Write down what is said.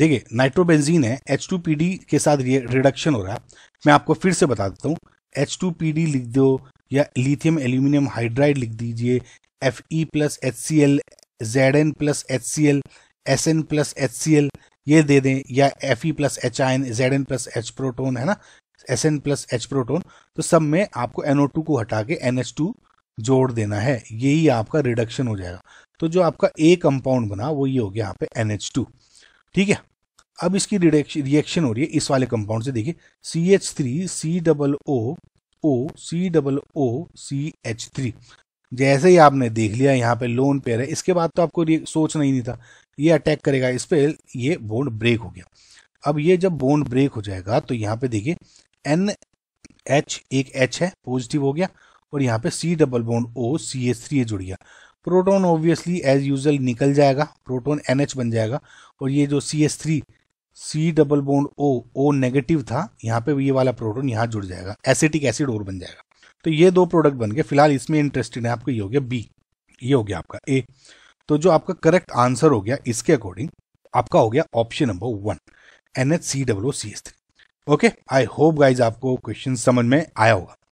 देखिए नाइट्रोबेंजीन है H two P D के साथ रिडक्शन हो रहा है मैं आपको फिर से बता देता हूँ एच टू पी डी लिख दो या लिथियम एल्यूमिनियम हाइड्राइड लिख दीजिए F E plus H C L Z N plus H C L S N plus H C L ये दे दें या F E plus H I N Z N plus H proton है ना S N plus H proton तो सब में आपको एनओ टू को हटा के एन एच टू जोड़ देना है यही आपका रिडक्शन हो जाएगा तो जो आपका ए कंपाउंड बना वो ये हो गया यहाँ पे एन एच टू ठीक है अब इसकी रिएक्शन हो रही है इस वाले कंपाउंड से देखिए C H three C double O O C double O C H three जैसे ही आपने देख लिया यहाँ पे लोन पेयर है इसके बाद तो आपको सोचना ही नहीं था ये अटैक करेगा इस पर ये बोन्ड ब्रेक हो गया अब ये जब बोन्ड ब्रेक हो जाएगा तो यहाँ पे देखिए एन एच एक एच है पॉजिटिव हो गया और यहाँ पे C double bond O C H three जुड़ गया प्रोटॉन ऑब्वियसली एज यूजल निकल जाएगा प्रोटॉन एन बन जाएगा और ये जो C S three C double bond O O negative था यहाँ पे ये वाला प्रोटॉन यहाँ जुड़ जाएगा एसिटिक एसिड और बन जाएगा तो ये दो प्रोडक्ट बन गए फिलहाल इसमें इंटरेस्टेड है आपको ये हो गया बी ये हो गया आपका ए तो जो आपका करेक्ट आंसर हो गया इसके अकॉर्डिंग आपका हो गया option number one N H C W C S three okay I hope guys आपको क्वेश्चन समझ में आया होगा